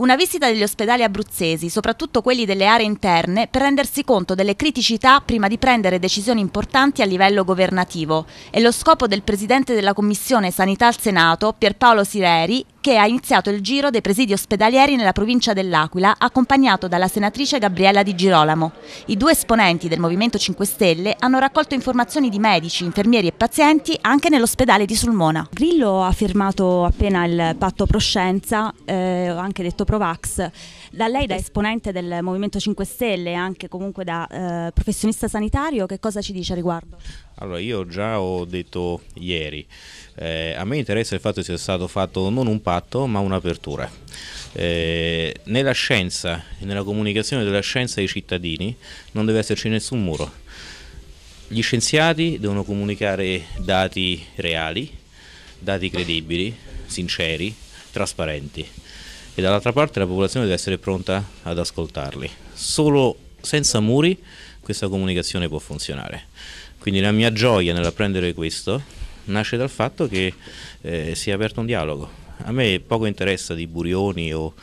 una visita degli ospedali abruzzesi, soprattutto quelli delle aree interne, per rendersi conto delle criticità prima di prendere decisioni importanti a livello governativo. È lo scopo del Presidente della Commissione Sanità al Senato, Pierpaolo Sireri, che ha iniziato il giro dei presidi ospedalieri nella provincia dell'Aquila, accompagnato dalla senatrice Gabriella Di Girolamo. I due esponenti del Movimento 5 Stelle hanno raccolto informazioni di medici, infermieri e pazienti anche nell'ospedale di Sulmona. Grillo ha firmato appena il patto Proscienza, eh, anche detto Provax. Da lei, da esponente del Movimento 5 Stelle e anche comunque da eh, professionista sanitario, che cosa ci dice a riguardo? Allora, io già ho detto ieri, eh, a me interessa il fatto che sia stato fatto non un patto ma un'apertura. Eh, nella scienza e nella comunicazione della scienza ai cittadini non deve esserci nessun muro. Gli scienziati devono comunicare dati reali, dati credibili, sinceri, trasparenti e dall'altra parte la popolazione deve essere pronta ad ascoltarli. Solo senza muri questa comunicazione può funzionare. Quindi la mia gioia nell'apprendere questo nasce dal fatto che eh, si è aperto un dialogo. A me poco interessa di Burioni o,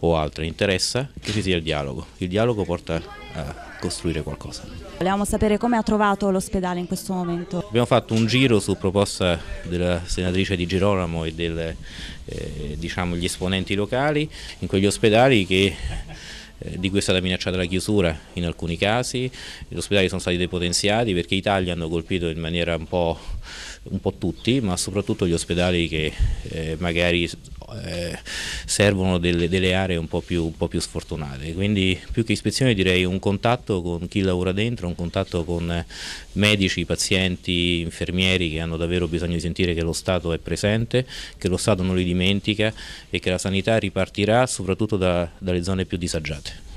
o altro, interessa che ci sia il dialogo. Il dialogo porta a costruire qualcosa. Volevamo sapere come ha trovato l'ospedale in questo momento. Abbiamo fatto un giro su proposta della senatrice Di Girolamo e degli eh, diciamo, esponenti locali in quegli ospedali che eh, di cui è stata minacciata la chiusura in alcuni casi, gli ospedali sono stati depotenziati perché i tagli hanno colpito in maniera un po', un po', tutti, ma soprattutto gli ospedali che eh, magari eh, servono delle, delle, aree un po, più, un po, più, sfortunate. Quindi più che ispezione direi un contatto con chi lavora dentro, un contatto con medici, pazienti, infermieri che hanno davvero bisogno di sentire che lo Stato è presente, che lo Stato non li dimentica e che la sanità ripartirà soprattutto da, dalle zone più disagiate.